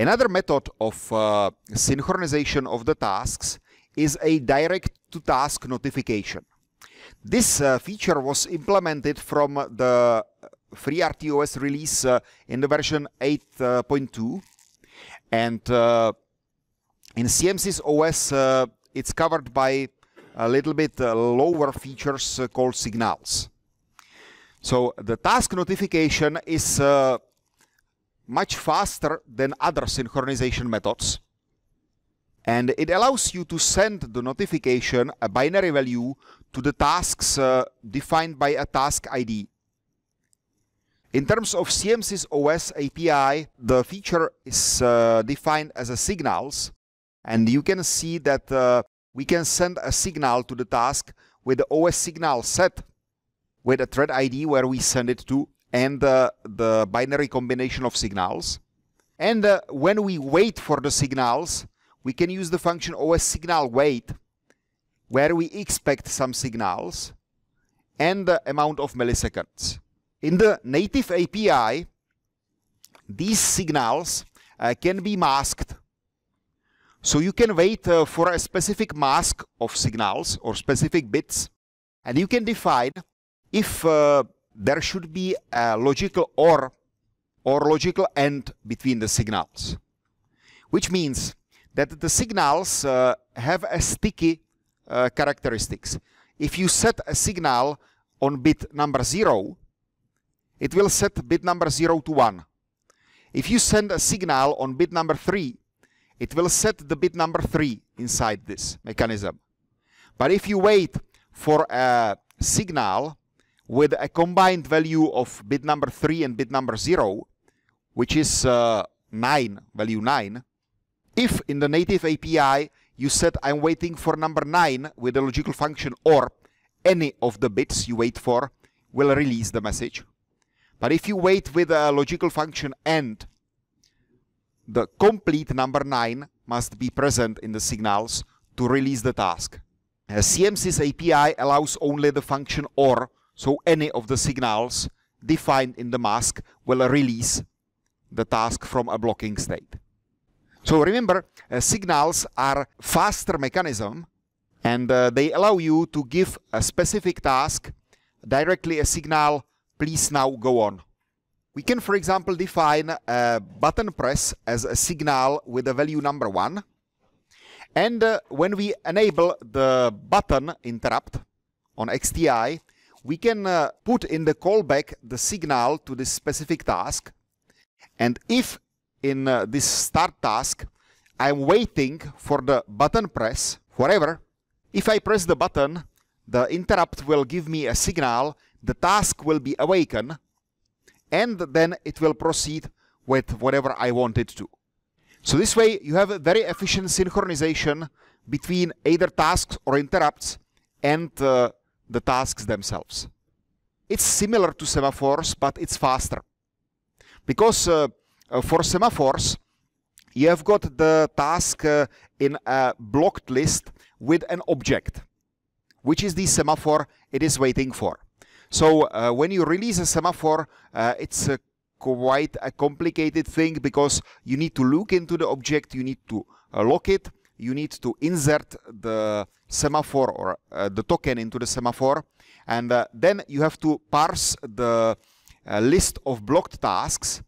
Another method of uh, synchronization of the tasks is a direct-to-task notification. This uh, feature was implemented from the FreeRTOS release uh, in the version 8.2 and uh, in CMC's OS uh, it's covered by a little bit uh, lower features called signals. So the task notification is much faster than other synchronization methods. And it allows you to send the notification, a binary value, to the tasks uh, defined by a task ID. In terms of CMC's OS API, the feature is uh, defined as a signals. And you can see that uh, we can send a signal to the task with the OS signal set with a thread ID where we send it to and uh, the binary combination of signals. And uh, when we wait for the signals, we can use the function OS signal wait, where we expect some signals and the amount of milliseconds. In the native API, these signals uh, can be masked. So you can wait uh, for a specific mask of signals or specific bits, and you can define if uh, there should be a logical or or logical end between the signals, which means that the signals uh, have a sticky uh, characteristics. If you set a signal on bit number 0, it will set bit number 0 to 1. If you send a signal on bit number 3, it will set the bit number 3 inside this mechanism. But if you wait for a signal with a combined value of bit number 3 and bit number 0, which is uh, 9, value 9, if in the native API you said I'm waiting for number 9 with a logical function or any of the bits you wait for will release the message. But if you wait with a logical function AND, the complete number 9 must be present in the signals to release the task. A CMC's API allows only the function OR so any of the signals defined in the mask will release the task from a blocking state. So remember, uh, signals are faster mechanism and uh, they allow you to give a specific task directly a signal, please now go on. We can, for example, define a button press as a signal with a value number one. And uh, when we enable the button interrupt on XTI, we can uh, put in the callback the signal to this specific task. And if in uh, this start task, I'm waiting for the button press, whatever, if I press the button, the interrupt will give me a signal, the task will be awakened, and then it will proceed with whatever I want it to. So this way you have a very efficient synchronization between either tasks or interrupts and uh, the tasks themselves. It's similar to semaphores, but it's faster. Because uh, uh, for semaphores, you have got the task uh, in a blocked list with an object, which is the semaphore it is waiting for. So uh, when you release a semaphore, uh, it's quite a complicated thing because you need to look into the object, you need to uh, lock it, you need to insert the semaphore or uh, the token into the semaphore. And uh, then you have to parse the uh, list of blocked tasks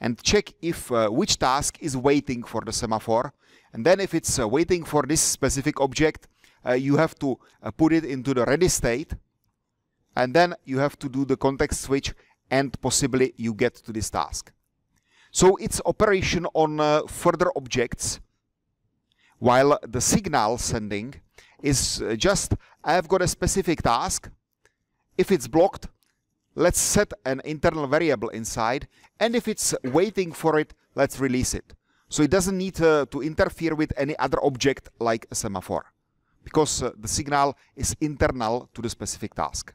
and check if uh, which task is waiting for the semaphore. And then if it's uh, waiting for this specific object, uh, you have to put it into the ready state. And then you have to do the context switch and possibly you get to this task. So it's operation on further objects while the signal sending is uh, just I've got a specific task. If it's blocked, let's set an internal variable inside. And if it's waiting for it, let's release it. So it doesn't need uh, to interfere with any other object like a semaphore because uh, the signal is internal to the specific task.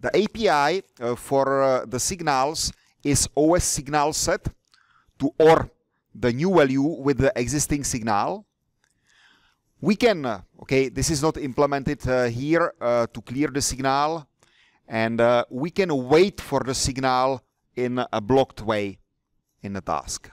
The API uh, for uh, the signals is OS signal set to OR the new value with the existing signal. We can, uh, okay, this is not implemented uh, here uh, to clear the signal, and uh, we can wait for the signal in a blocked way in the task.